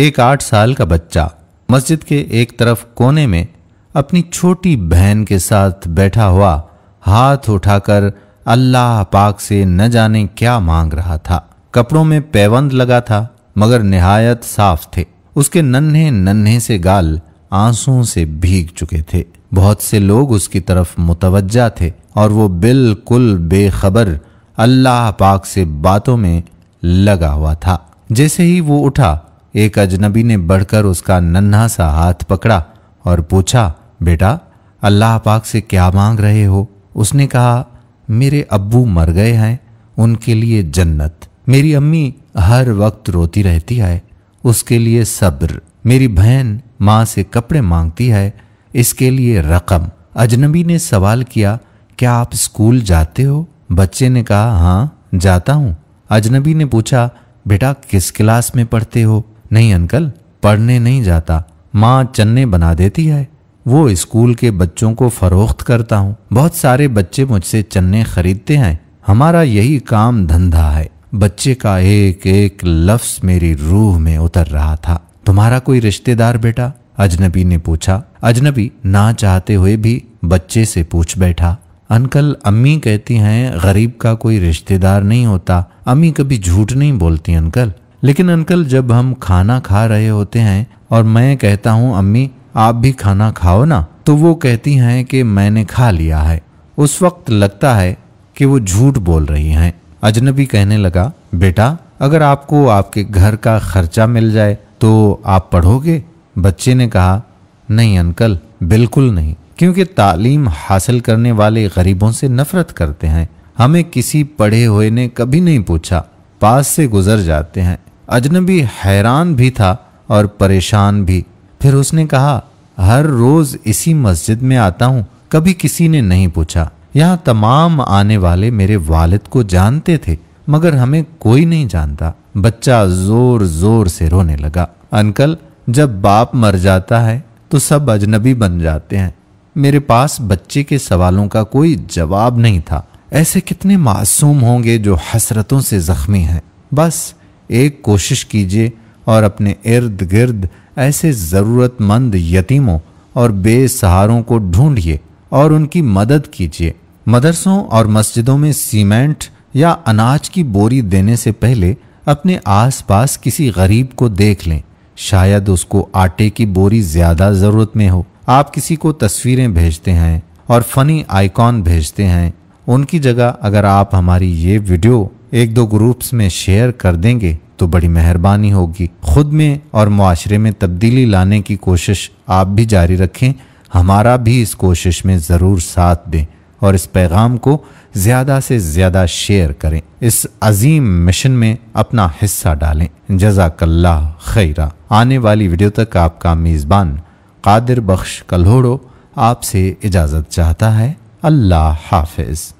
एक आठ साल का बच्चा मस्जिद के एक तरफ कोने में अपनी छोटी बहन के साथ बैठा हुआ हाथ उठाकर अल्लाह पाक से न जाने क्या मांग रहा था कपड़ों में पैवंद लगा था मगर नहायत साफ थे उसके नन्हे नन्हे से गाल आंसुओं से भीग चुके थे बहुत से लोग उसकी तरफ मुतवजा थे और वो बिल्कुल बेखबर अल्लाह पाक से बातों में लगा हुआ था जैसे ही वो उठा एक अजनबी ने बढ़कर उसका नन्हा सा हाथ पकड़ा और पूछा बेटा अल्लाह पाक से क्या मांग रहे हो उसने कहा मेरे अब्बू मर गए हैं उनके लिए जन्नत मेरी अम्मी हर वक्त रोती रहती है उसके लिए सब्र मेरी बहन माँ से कपड़े मांगती है इसके लिए रकम अजनबी ने सवाल किया क्या आप स्कूल जाते हो बच्चे ने कहा हाँ जाता हूँ अजनबी ने पूछा बेटा किस क्लास में पढ़ते हो नहीं अंकल पढ़ने नहीं जाता माँ चन्ने बना देती है वो स्कूल के बच्चों को फ़रोख्त करता हूँ बहुत सारे बच्चे मुझसे चन्ने ख़रीदते हैं हमारा यही काम धंधा है बच्चे का एक एक लफ्स मेरी रूह में उतर रहा था तुम्हारा कोई रिश्तेदार बेटा अजनबी ने पूछा अजनबी ना चाहते हुए भी बच्चे से पूछ बैठा अंकल अम्मी कहती हैं गरीब का कोई रिश्तेदार नहीं होता अम्मी कभी झूठ नहीं बोलती अंकल लेकिन अंकल जब हम खाना खा रहे होते हैं और मैं कहता हूँ अम्मी आप भी खाना खाओ ना तो वो कहती हैं कि मैंने खा लिया है उस वक्त लगता है कि वो झूठ बोल रही हैं अजनबी कहने लगा बेटा अगर आपको आपके घर का खर्चा मिल जाए तो आप पढ़ोगे बच्चे ने कहा नहीं अंकल बिल्कुल नहीं क्योंकि तालीम हासिल करने वाले गरीबों से नफरत करते हैं हमें किसी पढ़े हुए ने कभी नहीं पूछा पास से गुजर जाते हैं अजनबी हैरान भी था और परेशान भी फिर उसने कहा हर रोज इसी मस्जिद में आता हूँ कभी किसी ने नहीं पूछा यहाँ तमाम आने वाले मेरे वालिद को जानते थे मगर हमें कोई नहीं जानता बच्चा जोर जोर से रोने लगा अंकल जब बाप मर जाता है तो सब अजनबी बन जाते हैं मेरे पास बच्चे के सवालों का कोई जवाब नहीं था ऐसे कितने मासूम होंगे जो हसरतों से जख्मी हैं बस एक कोशिश कीजिए और अपने इर्द गिर्द ऐसे ज़रूरतमंद यतीमों और बेसहारों को ढूंढिए और उनकी मदद कीजिए मदरसों और मस्जिदों में सीमेंट या अनाज की बोरी देने से पहले अपने आसपास किसी गरीब को देख लें शायद उसको आटे की बोरी ज़्यादा ज़रूरत में हो आप किसी को तस्वीरें भेजते हैं और फ़नी आइकॉन भेजते हैं उनकी जगह अगर आप हमारी ये वीडियो एक दो ग्रुप्स में शेयर कर देंगे तो बड़ी मेहरबानी होगी खुद में और माशरे में तब्दीली लाने की कोशिश आप भी जारी रखें हमारा भी इस कोशिश में ज़रूर साथ दें और इस पैगाम को ज़्यादा से ज़्यादा शेयर करें इस अजीम मिशन में अपना हिस्सा डालें जजाकल्ला खैरा आने वाली वीडियो तक आपका मेज़बान कादिर बख्श कल्होड़ो आपसे इजाज़त चाहता है अल्लाह हाफिज़